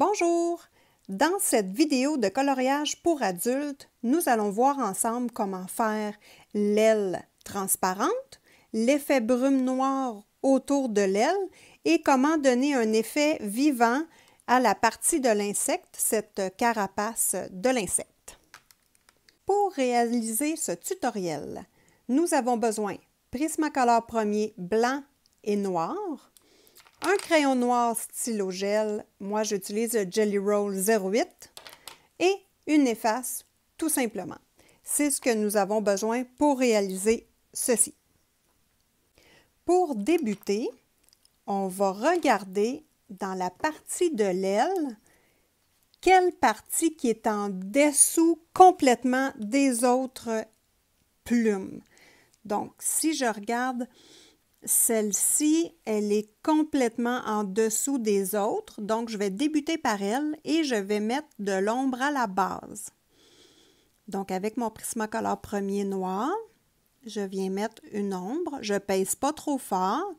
Bonjour! Dans cette vidéo de coloriage pour adultes, nous allons voir ensemble comment faire l'aile transparente, l'effet brume noire autour de l'aile et comment donner un effet vivant à la partie de l'insecte, cette carapace de l'insecte. Pour réaliser ce tutoriel, nous avons besoin Prismacolor premier blanc et noir, un crayon noir stylo gel, moi j'utilise le Jelly Roll 08, et une efface, tout simplement. C'est ce que nous avons besoin pour réaliser ceci. Pour débuter, on va regarder dans la partie de l'aile quelle partie qui est en dessous complètement des autres plumes. Donc, si je regarde celle-ci, elle est complètement en dessous des autres, donc je vais débuter par elle et je vais mettre de l'ombre à la base. Donc avec mon Prismacolor premier noir, je viens mettre une ombre, je ne pèse pas trop fort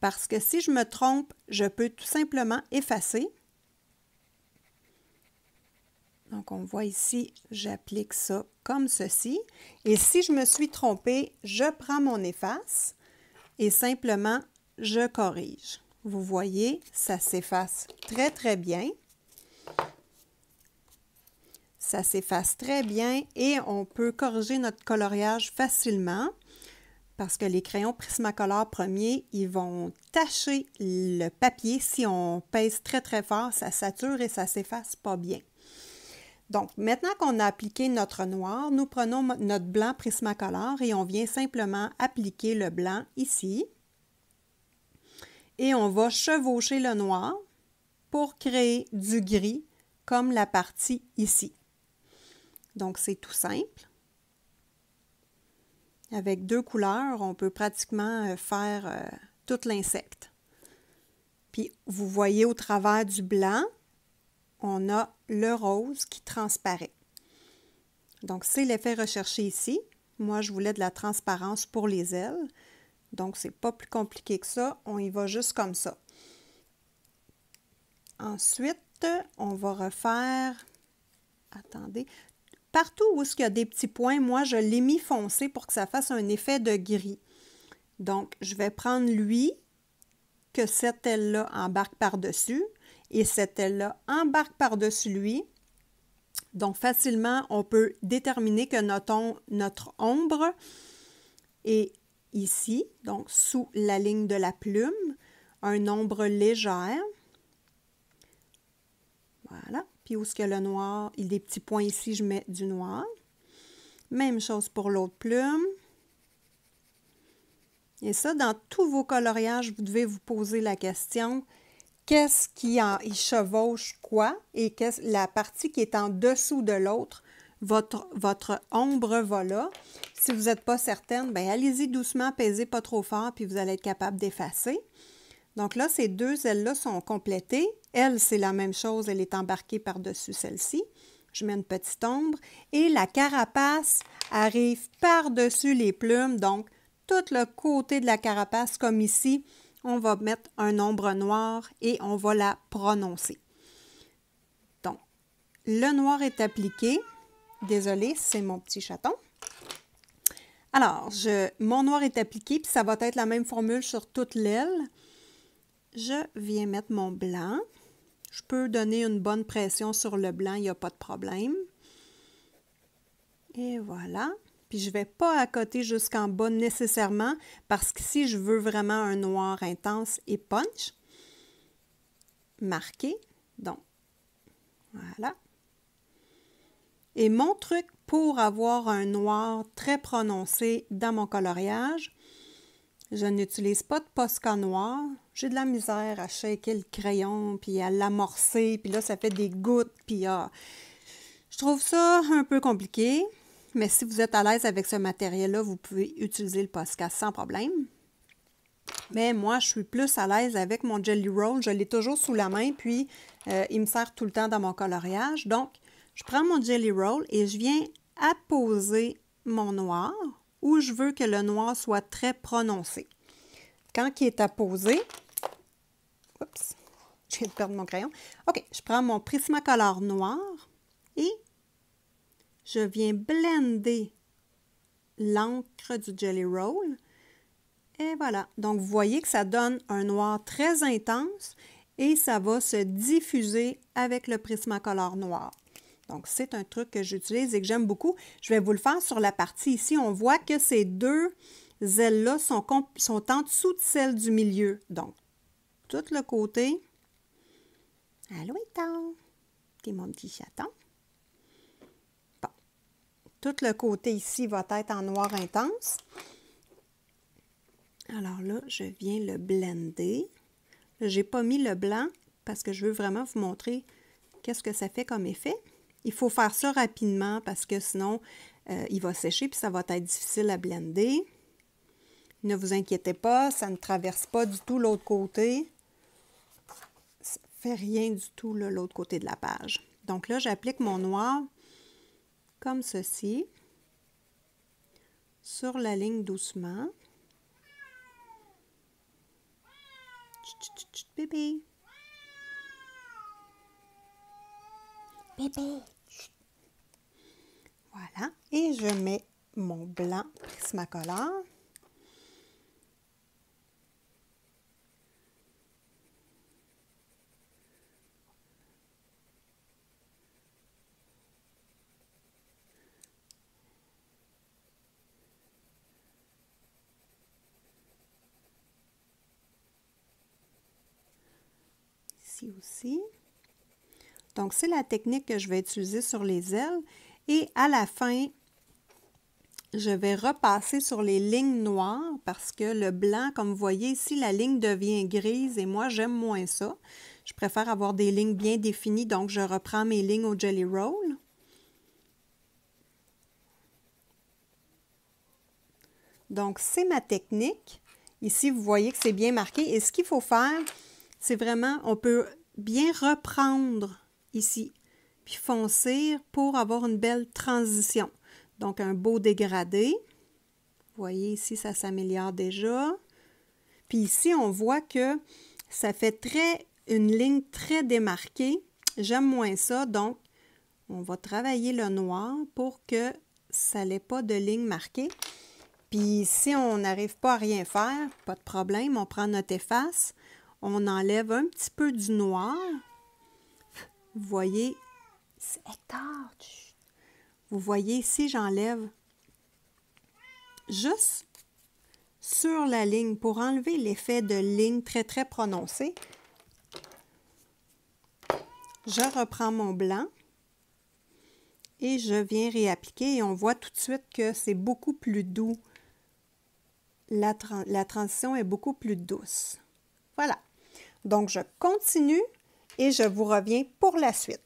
parce que si je me trompe, je peux tout simplement effacer. Donc on voit ici, j'applique ça comme ceci. Et si je me suis trompée, je prends mon efface et simplement je corrige. Vous voyez, ça s'efface très très bien. Ça s'efface très bien et on peut corriger notre coloriage facilement parce que les crayons Prismacolor premiers, ils vont tacher le papier. Si on pèse très très fort, ça sature et ça s'efface pas bien. Donc, maintenant qu'on a appliqué notre noir, nous prenons notre blanc Prismacolor et on vient simplement appliquer le blanc ici. Et on va chevaucher le noir pour créer du gris comme la partie ici. Donc, c'est tout simple. Avec deux couleurs, on peut pratiquement euh, faire euh, tout l'insecte. Puis, vous voyez au travers du blanc, on a le rose qui transparaît. Donc, c'est l'effet recherché ici. Moi, je voulais de la transparence pour les ailes. Donc, c'est pas plus compliqué que ça. On y va juste comme ça. Ensuite, on va refaire... Attendez. Partout où il y a des petits points, moi, je l'ai mis foncé pour que ça fasse un effet de gris. Donc, je vais prendre lui, que cette aile-là embarque par-dessus et cette aile-là embarque par-dessus lui. Donc facilement, on peut déterminer que notre, notre ombre est ici, donc sous la ligne de la plume, un ombre légère. Voilà. Puis où est-ce que le noir, il y a des petits points ici, je mets du noir. Même chose pour l'autre plume. Et ça, dans tous vos coloriages, vous devez vous poser la question, qu'est-ce qui en, chevauche quoi et qu'est-ce, la partie qui est en dessous de l'autre, votre, votre ombre voilà. Si vous n'êtes pas certaine, ben, allez-y doucement, pesez pas trop fort, puis vous allez être capable d'effacer. Donc là, ces deux ailes-là sont complétées. Elle, c'est la même chose, elle est embarquée par-dessus celle-ci. Je mets une petite ombre. Et la carapace arrive par-dessus les plumes, donc tout le côté de la carapace, comme ici, on va mettre un nombre noir et on va la prononcer. Donc, le noir est appliqué. Désolé, c'est mon petit chaton. Alors, je, mon noir est appliqué, puis ça va être la même formule sur toute l'aile. Je viens mettre mon blanc. Je peux donner une bonne pression sur le blanc, il n'y a pas de problème. Et voilà puis je ne vais pas à côté jusqu'en bas nécessairement parce que si je veux vraiment un noir intense et punch, marqué, donc, voilà. Et mon truc pour avoir un noir très prononcé dans mon coloriage, je n'utilise pas de Posca noir. J'ai de la misère à shaker le crayon, puis à l'amorcer, puis là, ça fait des gouttes, puis ah. je trouve ça un peu compliqué mais si vous êtes à l'aise avec ce matériel-là, vous pouvez utiliser le posca sans problème. Mais moi, je suis plus à l'aise avec mon Jelly Roll. Je l'ai toujours sous la main, puis euh, il me sert tout le temps dans mon coloriage. Donc, je prends mon Jelly Roll et je viens apposer mon noir où je veux que le noir soit très prononcé. Quand il est apposé, oups, j'ai perdu mon crayon. OK, je prends mon Prismacolor noir je viens blender l'encre du Jelly Roll. Et voilà. Donc, vous voyez que ça donne un noir très intense et ça va se diffuser avec le color noir. Donc, c'est un truc que j'utilise et que j'aime beaucoup. Je vais vous le faire sur la partie ici. On voit que ces deux ailes-là sont, sont en dessous de celles du milieu. Donc, tout le côté. Allô, Étang, t'es mon petit chaton. Tout le côté ici va être en noir intense. Alors là, je viens le blender. n'ai pas mis le blanc parce que je veux vraiment vous montrer qu'est-ce que ça fait comme effet. Il faut faire ça rapidement parce que sinon, euh, il va sécher puis ça va être difficile à blender. Ne vous inquiétez pas, ça ne traverse pas du tout l'autre côté. Ça fait rien du tout l'autre côté de la page. Donc là, j'applique mon noir comme ceci, sur la ligne doucement. Voilà. Et je mets mon blanc Prismacolor. Donc, c'est la technique que je vais utiliser sur les ailes. Et à la fin, je vais repasser sur les lignes noires parce que le blanc, comme vous voyez ici, la ligne devient grise et moi, j'aime moins ça. Je préfère avoir des lignes bien définies, donc je reprends mes lignes au jelly roll. Donc, c'est ma technique. Ici, vous voyez que c'est bien marqué. Et ce qu'il faut faire, c'est vraiment, on peut bien reprendre ici, puis foncer pour avoir une belle transition. Donc un beau dégradé. Vous voyez ici, ça s'améliore déjà. Puis ici, on voit que ça fait très une ligne très démarquée. J'aime moins ça, donc on va travailler le noir pour que ça n'ait pas de ligne marquée. Puis si on n'arrive pas à rien faire, pas de problème, on prend notre efface, on enlève un petit peu du noir. Vous voyez, vous voyez si j'enlève juste sur la ligne pour enlever l'effet de ligne très très prononcé. Je reprends mon blanc et je viens réappliquer et on voit tout de suite que c'est beaucoup plus doux. La, la transition est beaucoup plus douce. Voilà. Donc, je continue et je vous reviens pour la suite.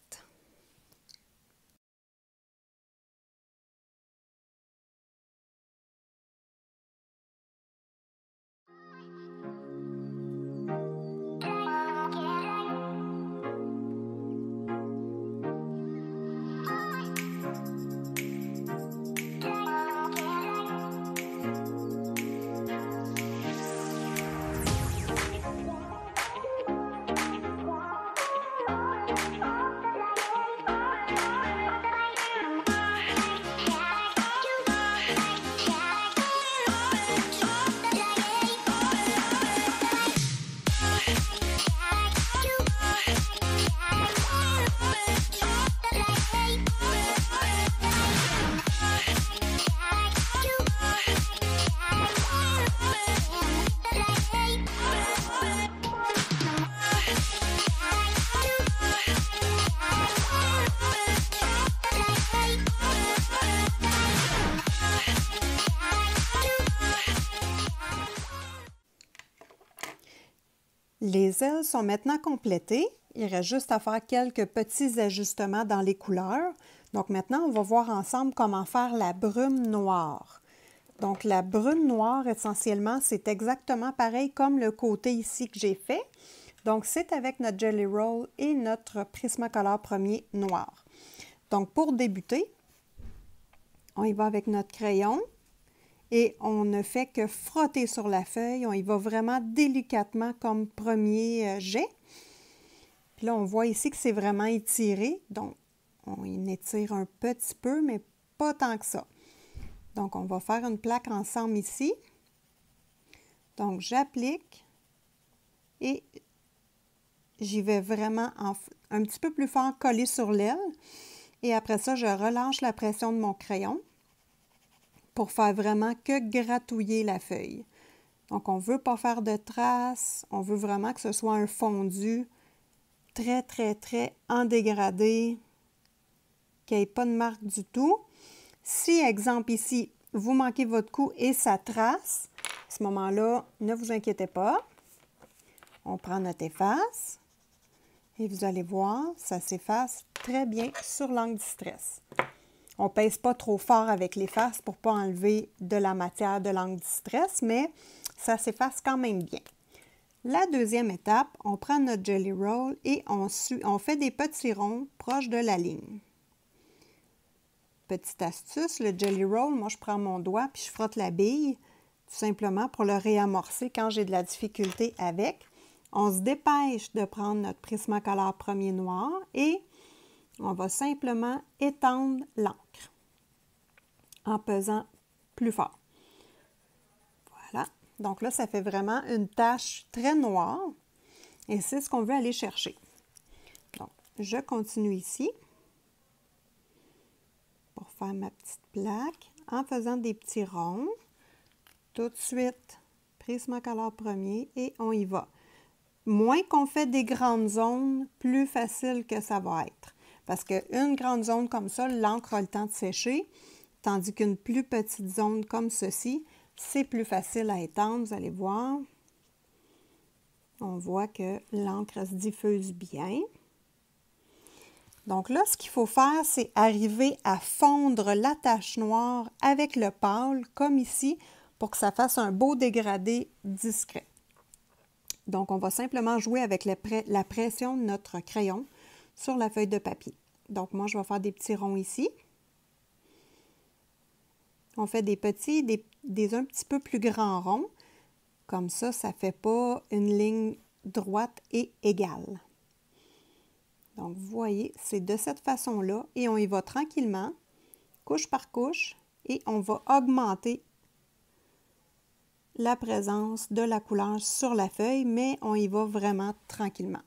Les ailes sont maintenant complétées. Il reste juste à faire quelques petits ajustements dans les couleurs. Donc maintenant, on va voir ensemble comment faire la brume noire. Donc la brume noire, essentiellement, c'est exactement pareil comme le côté ici que j'ai fait. Donc c'est avec notre Jelly Roll et notre Prismacolor premier noir. Donc pour débuter, on y va avec notre crayon et on ne fait que frotter sur la feuille. On y va vraiment délicatement comme premier euh, jet. Puis là, on voit ici que c'est vraiment étiré. Donc, on y étire un petit peu, mais pas tant que ça. Donc, on va faire une plaque ensemble ici. Donc, j'applique et j'y vais vraiment un petit peu plus fort coller sur l'aile. Et après ça, je relâche la pression de mon crayon pour faire vraiment que gratouiller la feuille. Donc, on ne veut pas faire de traces, on veut vraiment que ce soit un fondu très, très, très en dégradé, qu'il n'y ait pas de marque du tout. Si, exemple ici, vous manquez votre coup et ça trace, à ce moment-là, ne vous inquiétez pas. On prend notre efface et vous allez voir, ça s'efface très bien sur l'angle du stress. On pèse pas trop fort avec les faces pour pas enlever de la matière de l'angle stress, mais ça s'efface quand même bien. La deuxième étape, on prend notre jelly roll et on, on fait des petits ronds proches de la ligne. Petite astuce, le jelly roll, moi je prends mon doigt puis je frotte la bille, tout simplement pour le réamorcer quand j'ai de la difficulté avec. On se dépêche de prendre notre Prismacolor premier noir et on va simplement étendre l'encre en pesant plus fort. Voilà. Donc là, ça fait vraiment une tache très noire et c'est ce qu'on veut aller chercher. Donc, je continue ici pour faire ma petite plaque en faisant des petits ronds. Tout de suite, couleur premier et on y va. Moins qu'on fait des grandes zones, plus facile que ça va être. Parce qu'une grande zone comme ça, l'encre a le temps de sécher, tandis qu'une plus petite zone comme ceci, c'est plus facile à étendre, vous allez voir. On voit que l'encre se diffuse bien. Donc là, ce qu'il faut faire, c'est arriver à fondre la tache noire avec le pâle, comme ici, pour que ça fasse un beau dégradé discret. Donc, on va simplement jouer avec la, pression de notre crayon sur la feuille de papier. Donc moi, je vais faire des petits ronds ici. On fait des petits, des, des un petit peu plus grands ronds. Comme ça, ça ne fait pas une ligne droite et égale. Donc, vous voyez, c'est de cette façon-là et on y va tranquillement, couche par couche, et on va augmenter la présence de la couleur sur la feuille, mais on y va vraiment tranquillement.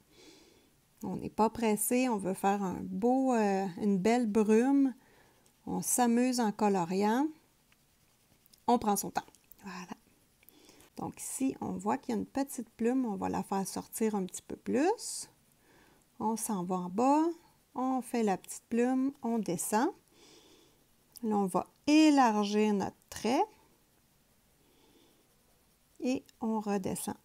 On n'est pas pressé, on veut faire un beau, euh, une belle brume. On s'amuse en coloriant. On prend son temps. Voilà. Donc ici, on voit qu'il y a une petite plume. On va la faire sortir un petit peu plus. On s'en va en bas. On fait la petite plume. On descend. Là, on va élargir notre trait. Et on redescend.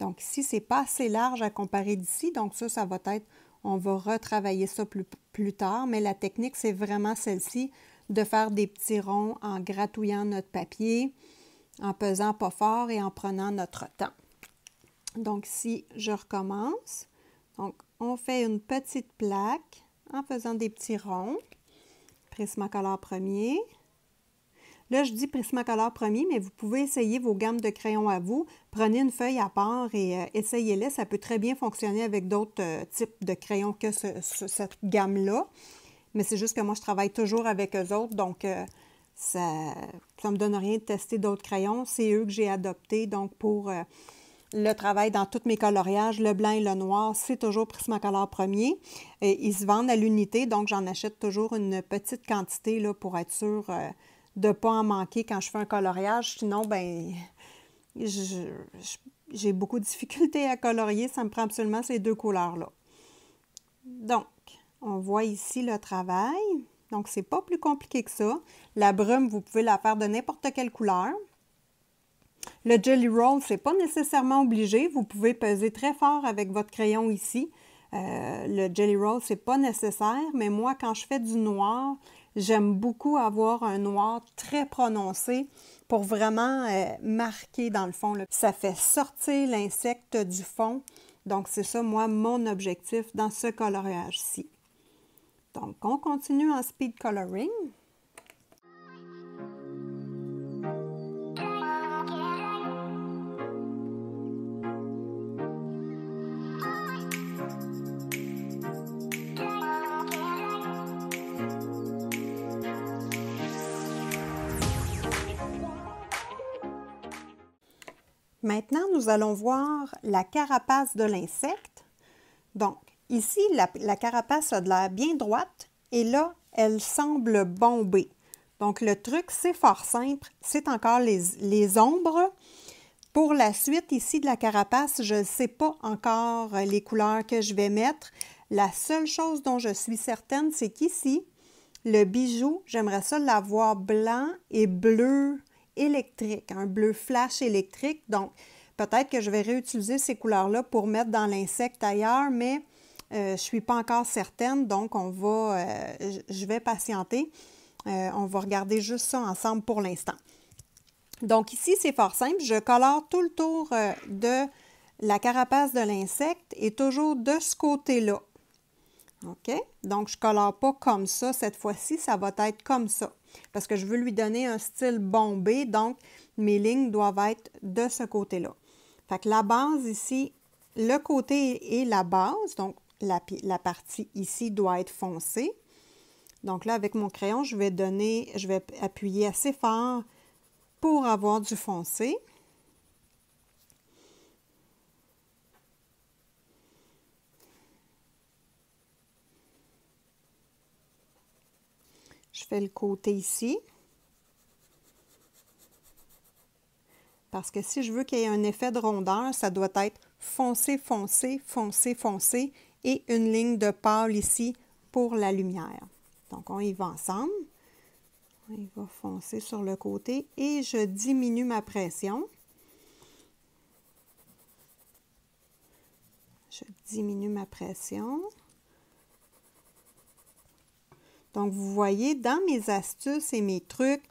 Donc ici, ce n'est pas assez large à comparer d'ici, donc ça, ça va être, on va retravailler ça plus, tard, mais la technique, c'est vraiment celle-ci, de faire des petits ronds en gratouillant notre papier, en pesant pas fort et en prenant notre temps. Donc ici, je recommence, donc on fait une petite plaque en faisant des petits ronds. couleur premier, Là, je dis Prismacolor premier, mais vous pouvez essayer vos gammes de crayons à vous. Prenez une feuille à part et euh, essayez-les. Ça peut très bien fonctionner avec d'autres euh, types de crayons que cette gamme-là. Mais c'est juste que moi, je travaille toujours avec eux autres, donc euh, ça ne me donne rien de tester d'autres crayons. C'est eux que j'ai adoptés, donc pour le travail dans tous mes coloriages, le blanc et le noir, c'est toujours Prismacolor premier. ils se vendent à l'unité, donc j'en achète toujours une petite quantité là, pour être sûr de ne pas en manquer quand je fais un coloriage. Sinon, ben, j'ai beaucoup de difficultés à colorier. Ça me prend absolument ces deux couleurs-là. Donc, on voit ici le travail. Donc, c'est pas plus compliqué que ça. La brume, vous pouvez la faire de n'importe quelle couleur. Le jelly roll, c'est pas nécessairement obligé. Vous pouvez peser très fort avec votre crayon ici. Euh, le jelly roll, c'est pas nécessaire, mais moi, quand je fais du noir, J'aime beaucoup avoir un noir très prononcé pour vraiment euh, marquer dans le fond. Ça fait sortir l'insecte du fond. Donc, c'est ça, moi, mon objectif dans ce coloriage-ci. Donc, on continue en speed coloring. Maintenant, nous allons voir la carapace de l'insecte. Donc, ici, la, carapace a de l'air bien droite et là, elle semble bombée. Donc, le truc, c'est fort simple. C'est encore les, les, ombres. Pour la suite ici de la carapace, je ne sais pas encore euh, les couleurs que je vais mettre. La seule chose dont je suis certaine, c'est qu'ici, le bijou, j'aimerais ça l'avoir blanc et bleu électrique, un bleu flash électrique. Donc, peut-être que je vais réutiliser ces couleurs-là pour mettre dans l'insecte ailleurs, mais euh, je ne suis pas encore certaine, donc on va, euh, je vais patienter. Euh, on va regarder juste ça ensemble pour l'instant. Donc ici, c'est fort simple. Je colore tout le tour de la carapace de l'insecte et toujours de ce côté-là. OK? Donc, je ne colore pas comme ça. Cette fois-ci, ça va être comme ça parce que je veux lui donner un style bombé. Donc, mes lignes doivent être de ce côté-là. Fait que la base ici, le côté et la base. Donc, la, la partie ici doit être foncée. Donc là, avec mon crayon, je vais donner, je vais appuyer assez fort pour avoir du foncé. fais le côté ici. Parce que si je veux qu'il y ait un effet de rondeur, ça doit être foncé, foncé, foncé, foncé et une ligne de pâle ici pour la lumière. Donc, on y va ensemble. Il va foncer sur le côté et je diminue ma pression. Je diminue ma pression. Donc, vous voyez, dans mes astuces et mes trucs,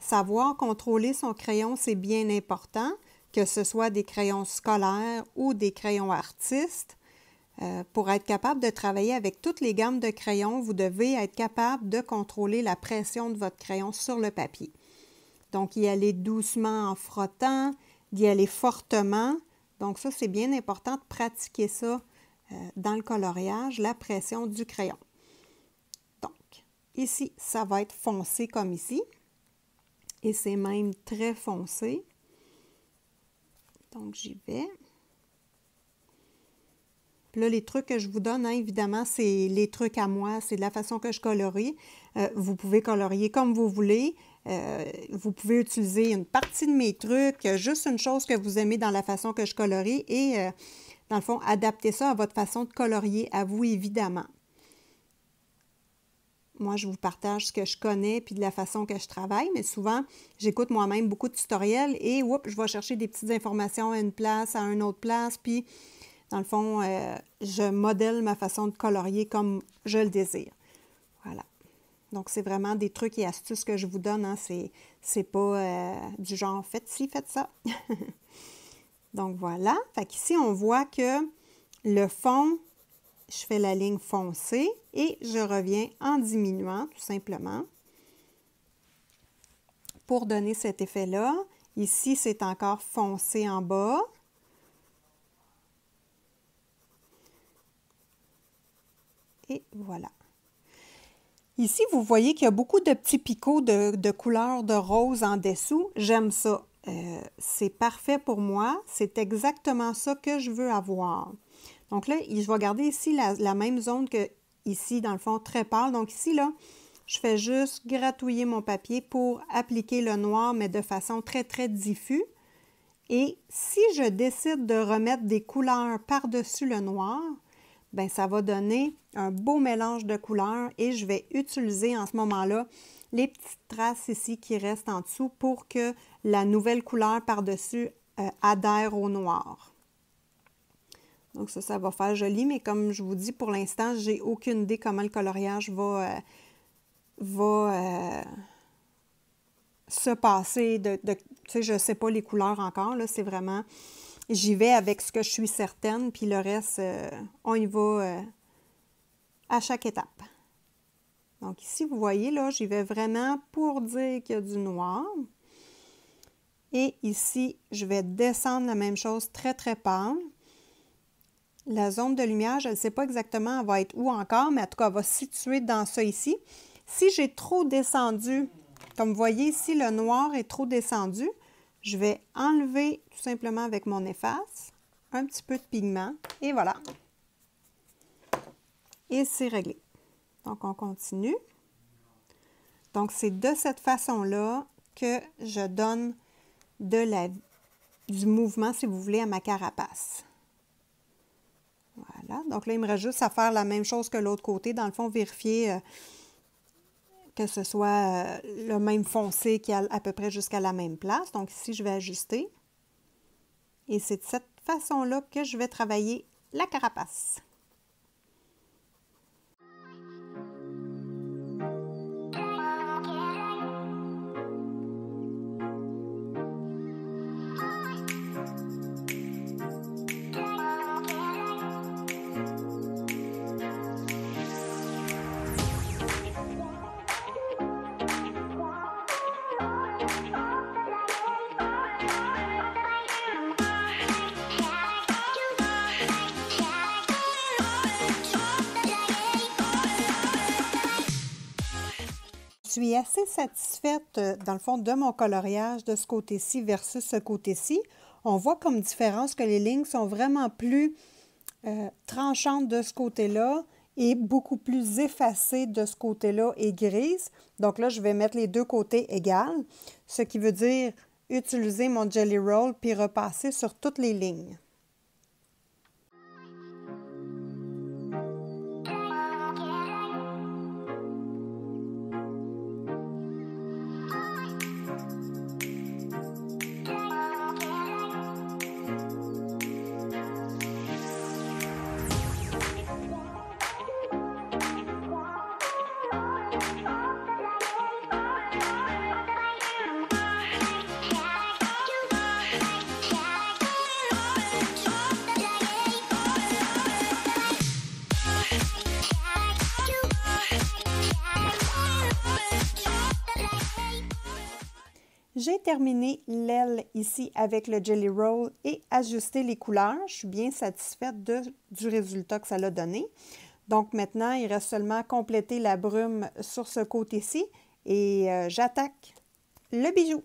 savoir contrôler son crayon, c'est bien important, que ce soit des crayons scolaires ou des crayons artistes. Euh, pour être capable de travailler avec toutes les gammes de crayons, vous devez être capable de contrôler la pression de votre crayon sur le papier. Donc, y aller doucement en frottant, d'y aller fortement. Donc, ça, c'est bien important de pratiquer ça euh, dans le coloriage, la pression du crayon. Ici, ça va être foncé comme ici. Et c'est même très foncé. Donc, j'y vais. là, les trucs que je vous donne, hein, évidemment, c'est les trucs à moi, c'est de la façon que je colorie. Euh, vous pouvez colorier comme vous voulez. Euh, vous pouvez utiliser une partie de mes trucs, juste une chose que vous aimez dans la façon que je colorie et, euh, dans le fond, adapter ça à votre façon de colorier, à vous, évidemment moi, je vous partage ce que je connais puis de la façon que je travaille, mais souvent, j'écoute moi-même beaucoup de tutoriels et oups, je vais chercher des petites informations à une place, à une autre place, puis dans le fond, euh, je modèle ma façon de colorier comme je le désire. Voilà. Donc, c'est vraiment des trucs et astuces que je vous donne. Hein. C'est pas euh, du genre faites ci, faites ça. Donc, voilà. Fait qu'ici, on voit que le fond je fais la ligne foncée et je reviens en diminuant tout simplement pour donner cet effet-là. Ici, c'est encore foncé en bas. Et voilà. Ici, vous voyez qu'il y a beaucoup de petits picots de, couleur de rose en dessous. J'aime ça. Euh, c'est parfait pour moi. C'est exactement ça que je veux avoir. Donc là, je vais garder ici la, même zone que ici, dans le fond, très pâle. Donc ici, là, je fais juste gratouiller mon papier pour appliquer le noir, mais de façon très, très diffus. Et si je décide de remettre des couleurs par-dessus le noir, ben ça va donner un beau mélange de couleurs et je vais utiliser en ce moment-là les petites traces ici qui restent en dessous pour que la nouvelle couleur par-dessus euh, adhère au noir. Donc ça, ça va faire joli, mais comme je vous dis, pour l'instant, j'ai aucune idée comment le coloriage va, euh, euh, se passer. tu sais, je ne sais pas les couleurs encore, là, c'est vraiment... J'y vais avec ce que je suis certaine, puis le reste, euh, on y va à chaque étape. Donc ici, vous voyez, là, j'y vais vraiment pour dire qu'il y a du noir. Et ici, je vais descendre la même chose très, très pâle. La zone de lumière, je ne sais pas exactement elle va être où encore, mais en tout cas, elle va se situer dans ça ici. Si j'ai trop descendu, comme vous voyez ici, le noir est trop descendu, je vais enlever tout simplement avec mon efface un petit peu de pigment et voilà. Et c'est réglé. Donc, on continue. Donc, c'est de cette façon-là que je donne de du mouvement, si vous voulez, à ma carapace. Donc là, il me reste juste à faire la même chose que l'autre côté. Dans le fond, vérifier euh, que ce soit euh, le même foncé qui a à peu près jusqu'à la même place. Donc ici, je vais ajuster. Et c'est de cette façon-là que je vais travailler la carapace. assez satisfaite, euh, dans le fond, de mon coloriage de ce côté-ci versus ce côté-ci. On voit comme différence que les lignes sont vraiment plus euh, tranchantes de ce côté-là et beaucoup plus effacées de ce côté-là et grises. Donc là, je vais mettre les deux côtés égales, ce qui veut dire utiliser mon Jelly Roll puis repasser sur toutes les lignes. J'ai terminé l'aile ici avec le Jelly Roll et ajusté les couleurs. Je suis bien satisfaite du résultat que ça a donné. Donc maintenant, il reste seulement compléter la brume sur ce côté-ci et euh, j'attaque le bijou.